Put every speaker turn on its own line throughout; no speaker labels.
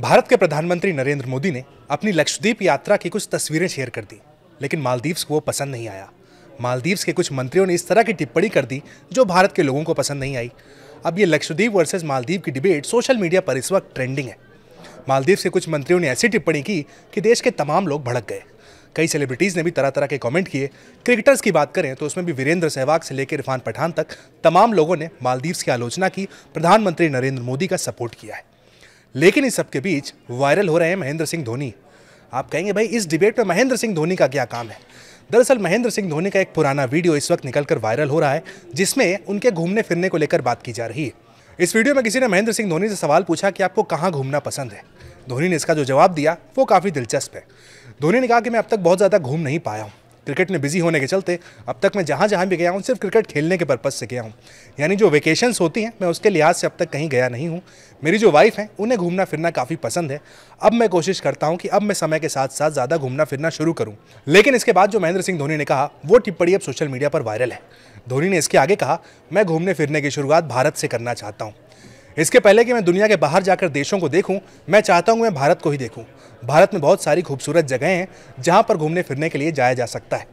भारत के प्रधानमंत्री नरेंद्र मोदी ने अपनी लक्षद्वीप यात्रा की कुछ तस्वीरें शेयर कर दी लेकिन मालदीव्स को वो पसंद नहीं आया मालदीव्स के कुछ मंत्रियों ने इस तरह की टिप्पणी कर दी जो भारत के लोगों को पसंद नहीं आई अब ये लक्षद्वीप वर्सेस मालदीव की डिबेट सोशल मीडिया पर इस वक्त ट्रेंडिंग है मालदीव्स के कुछ मंत्रियों ने ऐसी टिप्पणी की कि देश के तमाम लोग भड़क गए कई सेलिब्रिटीज़ ने भी तरह तरह के कमेंट किए क्रिकेटर्स की बात करें तो उसमें भी वीरेंद्र सहवाग से लेकर इरफान पठान तक तमाम लोगों ने मालदीव्स की आलोचना की प्रधानमंत्री नरेंद्र मोदी का सपोर्ट किया है लेकिन इस सबके बीच वायरल हो रहे हैं महेंद्र सिंह धोनी आप कहेंगे भाई इस डिबेट में महेंद्र सिंह धोनी का क्या काम है दरअसल महेंद्र सिंह धोनी का एक पुराना वीडियो इस वक्त निकलकर वायरल हो रहा है जिसमें उनके घूमने फिरने को लेकर बात की जा रही है इस वीडियो में किसी ने महेंद्र सिंह धोनी से सवाल पूछा कि आपको कहाँ घूमना पसंद है धोनी ने इसका जो जवाब दिया वो काफ़ी दिलचस्प है धोनी ने कहा कि मैं अब तक बहुत ज़्यादा घूम नहीं पाया हूँ क्रिकेट में बिजी होने के चलते अब तक मैं जहाँ जहाँ भी गया हूँ सिर्फ क्रिकेट खेलने के पर्पज़ से गया हूँ यानी जो वेकेशंस होती हैं मैं उसके लिहाज से अब तक कहीं गया नहीं हूँ मेरी जो वाइफ़ हैं उन्हें घूमना फिरना काफ़ी पसंद है अब मैं कोशिश करता हूँ कि अब मैं समय के साथ साथ ज़्यादा घूमना फिरना शुरू करूँ लेकिन इसके बाद जो महेंद्र सिंह धोनी ने कहा वो टिप्पणी अब सोशल मीडिया पर वायरल है धोनी ने इसके आगे कहा मैं घूमने फिरने की शुरुआत भारत से करना चाहता हूँ इसके पहले कि मैं दुनिया के बाहर जाकर देशों को देखूं मैं चाहता हूं मैं भारत को ही देखूं भारत में बहुत सारी खूबसूरत जगहें हैं जहां पर घूमने फिरने के लिए जाया जा सकता है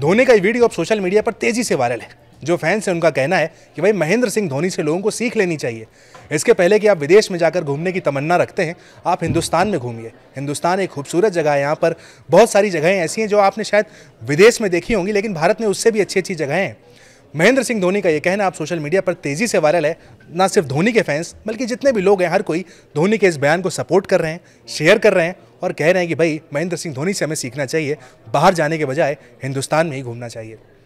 धोनी का ये वीडियो अब सोशल मीडिया पर तेज़ी से वायरल है जो फैंस हैं उनका कहना है कि भाई महेंद्र सिंह धोनी से लोगों को सीख लेनी चाहिए इसके पहले कि आप विदेश में जाकर घूमने की तमन्ना रखते हैं आप हिंदुस्तान में घूमिए हिंदुस्तान एक खूबसूरत जगह है यहाँ पर बहुत सारी जगहें ऐसी हैं जो आपने शायद विदेश में देखी होंगी लेकिन भारत में उससे भी अच्छी अच्छी जगहें हैं महेंद्र सिंह धोनी का ये कहना आप सोशल मीडिया पर तेजी से वायरल है ना सिर्फ धोनी के फैंस बल्कि जितने भी लोग हैं हर कोई धोनी के इस बयान को सपोर्ट कर रहे हैं शेयर कर रहे हैं और कह रहे हैं कि भाई महेंद्र सिंह धोनी से हमें सीखना चाहिए बाहर जाने के बजाय हिंदुस्तान में ही घूमना चाहिए